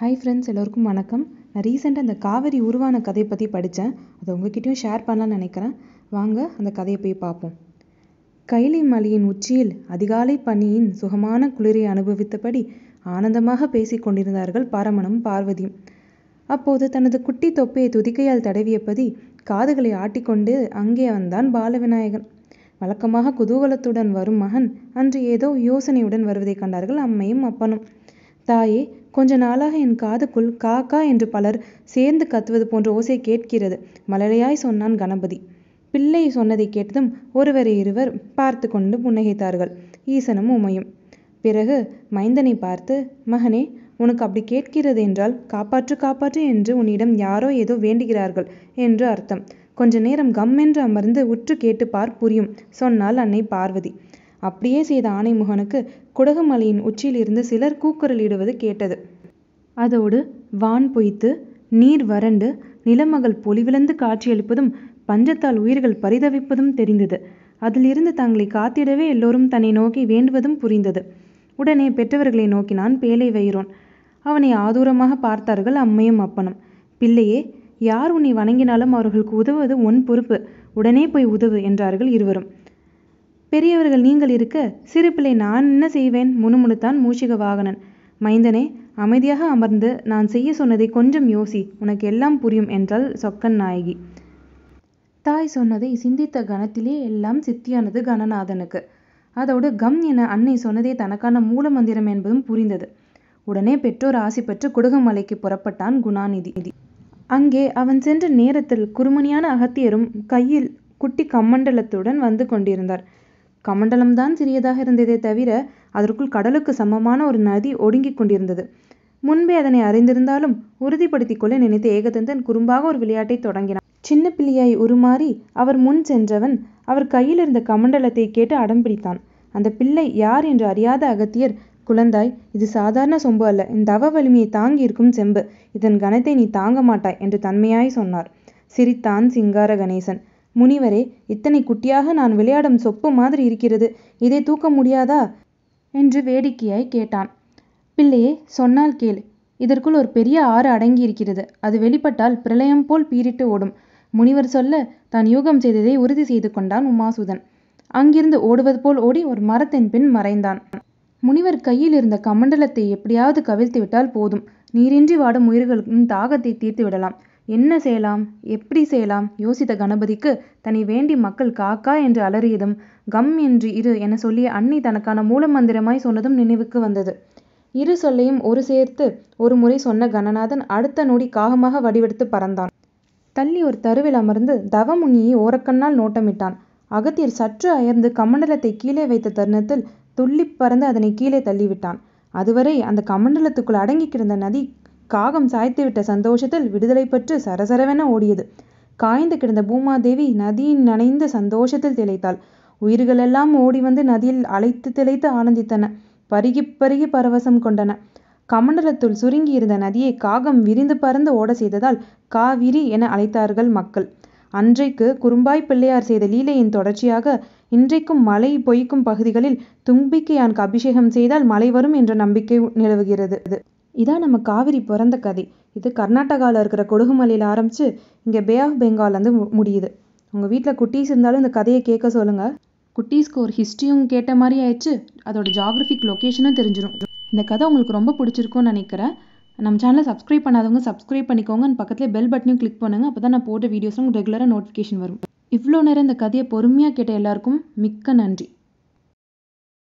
hi friends எல்லோருக்கும் வணக்கம் நான் ரீசெண்டாக அந்த காவேரி உருவான கதையை பற்றி படித்தேன் அதை உங்ககிட்டயும் ஷேர் பண்ணலான்னு நினைக்கிறேன் வாங்க அந்த கதையை போய் பார்ப்போம் கைலி மலையின் உச்சியில் அதிகாலை பனியின் சுகமான குளிரை அனுபவித்தபடி ஆனந்தமாக பேசிக் கொண்டிருந்தார்கள் பரமனும் பார்வதியும் அப்போது தனது குட்டி தொப்பையை துதிக்கையால் தடவியபடி காதுகளை ஆட்டிக்கொண்டு அங்கே வந்தான் பாலவிநாயகன் வழக்கமாக குதூகலத்துடன் வரும் மகன் அன்று ஏதோ யோசனையுடன் வருவதை கண்டார்கள் அம்மையும் அப்பனும் தாயே கொஞ்ச நாளாக என் காதுக்குள் காக்கா என்று பலர் சேர்ந்து கத்துவது போன்ற ஓசை கேட்கிறது மலரையாய் சொன்னான் கணபதி பிள்ளை சொன்னதை கேட்டதும் ஒருவரை இருவர் பார்த்து கொண்டு புன்னகைத்தார்கள் ஈசனும் உமையும் பிறகு மைந்தனை பார்த்து மகனே உனக்கு அப்படி கேட்கிறது என்றால் காப்பாற்று காப்பாற்று என்று உன்னிடம் யாரோ ஏதோ வேண்டுகிறார்கள் என்று அர்த்தம் கொஞ்ச நேரம் கம் என்று அமர்ந்து உற்று கேட்டு பார் புரியும் சொன்னால் அன்னை பார்வதி அப்படியே செய்த ஆனைமுகனுக்கு குடகு மலையின் உச்சியிலிருந்து சிலர் கூக்குரல் இடுவது கேட்டது அதோடு வான் பொய்த்து நீர் வறண்டு நிலமகள் பொலிவிழந்து காட்சியளிப்பதும் பஞ்சத்தால் உயிர்கள் பரிதவிப்பதும் தெரிந்தது அதிலிருந்து தங்களை காத்திடவே எல்லோரும் தன்னை நோக்கி வேண்டுவதும் புரிந்தது உடனே பெற்றவர்களை நோக்கினான் பேலை வயிறோன் அவனை ஆதூரமாக பார்த்தார்கள் அம்மையும் அப்பனும் பிள்ளையே யார் உன்னை வணங்கினாலும் அவர்களுக்கு உதவுவது உன் பொறுப்பு உடனே போய் உதவு என்றார்கள் இருவரும் பெரியவர்கள் நீங்கள் இருக்க சிறுபிள்ளை நான் என்ன செய்வேன் முணுமுணுத்தான் மூஷிக வாகனன் மைந்தனே அமைதியாக அமர்ந்து நான் செய்ய சொன்னதை கொஞ்சம் யோசி உனக்கு எல்லாம் புரியும் என்றாள் சொக்கன் நாயகி தாய் சொன்னதை சிந்தித்த கணத்திலே எல்லாம் சித்தியானது கணநாதனுக்கு அதோடு கம் என அன்னை சொன்னதே தனக்கான மூல மந்திரம் என்பதும் புரிந்தது உடனே பெற்றோர் ஆசி பெற்று குடுகமலைக்கு புறப்பட்டான் குணாநிதி அங்கே அவன் சென்ற நேரத்தில் குறுமணியான அகத்தியரும் கையில் குட்டி கம்மண்டலத்துடன் வந்து கொண்டிருந்தார் கமண்டலம்தான் சிறியதாக இருந்ததே தவிர அதற்குள் கடலுக்கு சமமான ஒரு நதி ஒடுங்கிக் கொண்டிருந்தது முன்பே அதனை அறிந்திருந்தாலும் உறுதிப்படுத்திக் கொள்ள நினைத்த ஏகதந்தன் குறும்பாக ஒரு விளையாட்டை தொடங்கினான் சின்ன பிள்ளையாய் உருமாறி அவர் முன் சென்றவன் அவர் கையில் இருந்த கமண்டலத்தை கேட்டு அடம் பிடித்தான் அந்த பிள்ளை யார் என்று அறியாத அகத்தியர் குழந்தாய் இது சாதாரண சொம்பு அல்ல இந்த தவ வலிமையை தாங்கி இருக்கும் செம்பு இதன் கனத்தை நீ தாங்க மாட்டாய் என்று தன்மையாய் சொன்னார் சிரித்தான் சிங்கார கணேசன் முனிவரே இத்தனை குட்டியாக நான் விளையாடும் சொப்பு மாதிரி இருக்கிறது இதை தூக்க முடியாதா என்று வேடிக்கையாய் கேட்டான் பிள்ளையே சொன்னால் கேள் இதற்குள் ஒரு பெரிய ஆறு அடங்கியிருக்கிறது அது வெளிப்பட்டால் பிரளயம் போல் பீரிட்டு ஓடும் முனிவர் சொல்ல தான் யூகம் செய்ததை உறுதி செய்து கொண்டான் உமாசுதன் அங்கிருந்து ஓடுவது போல் ஓடி ஒரு மரத்தின் பின் மறைந்தான் முனிவர் கையில் இருந்த கமண்டலத்தை எப்படியாவது கவிழ்த்து விட்டால் போதும் நீரின்றி வாடும் உயிர்களின் தாகத்தை தீர்த்து விடலாம் என்ன செய்யலாம் எப்படி செய்யலாம் யோசித்த கணபதிக்கு தன்னை வேண்டி மக்கள் காக்கா என்று அலறியதும் கம் என்று இரு என சொல்லிய அன்னை தனக்கான மூல மந்திரமாய் சொன்னதும் நினைவுக்கு வந்தது இரு சொல்லையும் ஒரு சேர்த்து ஒரு முறை சொன்ன கணநாதன் அடுத்த நொடி காகமாக வடிவெடுத்து பறந்தான் தள்ளி ஒரு தருவில் அமர்ந்து தவமுனியை ஓரக்கண்ணால் நோட்டமிட்டான் அகத்தியர் சற்று அயர்ந்து கமண்டலத்தை கீழே வைத்த தருணத்தில் துள்ளி பறந்து அதனை கீழே தள்ளிவிட்டான் அதுவரை அந்த கமண்டலத்துக்குள் அடங்கி கிடந்த நதி காகம் சாய்த்துவிட்ட சந்தோஷத்தில் விடுதலை பெற்று சரசரவென ஓடியது காய்ந்து கிடந்த பூமாதேவி நதியின் நனைந்த சந்தோஷத்தில் திளைத்தாள் உயிர்களெல்லாம் ஓடி வந்து நதியில் அழைத்து திளைத்து ஆனந்தித்தன பருகி பருகி பரவசம் கொண்டன கமண்டலத்துள் சுருங்கி இருந்த நதியை காகம் விரிந்து பறந்து ஓட செய்ததால் காவிரி என அழைத்தார்கள் மக்கள் அன்றைக்கு குறும்பாய் பிள்ளையார் செய்த லீலையின் தொடர்ச்சியாக இன்றைக்கும் மழை பொய்க்கும் பகுதிகளில் தும்பிக்கையான் அபிஷேகம் செய்தால் மழை வரும் என்ற நம்பிக்கை நிலவுகிறது இதான் நம்ம காவிரி பிறந்த கதை இது கர்நாடகாவில் இருக்கிற கொடுகுமலையில் ஆரம்பித்து இங்கே பே ஆஃப் பெங்கால் வந்து முடியுது உங்கள் வீட்டில் குட்டீஸ் இருந்தாலும் இந்த கதையை கேட்க சொல்லுங்கள் குட்டீஸ்க்கு ஒரு ஹிஸ்ட்ரியும் கேட்ட மாதிரி ஆயிடுச்சு அதோட ஜாகிரபிக் லொக்கேஷனும் தெரிஞ்சிடும் இந்த கதை உங்களுக்கு ரொம்ப பிடிச்சிருக்கும்னு நினைக்கிறேன் நம்ம சேனலை சப்ஸ்கிரைப் பண்ணாதவங்க சப்ஸ்கிரைப் பண்ணிக்கோங்க பக்கத்துலேயே பக்கத்தில் பெல் பட்டனையும் கிளிக் பண்ணுங்கள் அப்போ தான் நான் போட்ட வீடியோஸும் ரெகுலராக நோட்டிஃபிகேஷன் வரும் இவ்வளோ நேரம் இந்த கதையை பொறுமையாக கேட்ட எல்லாருக்கும் மிக்க நன்றி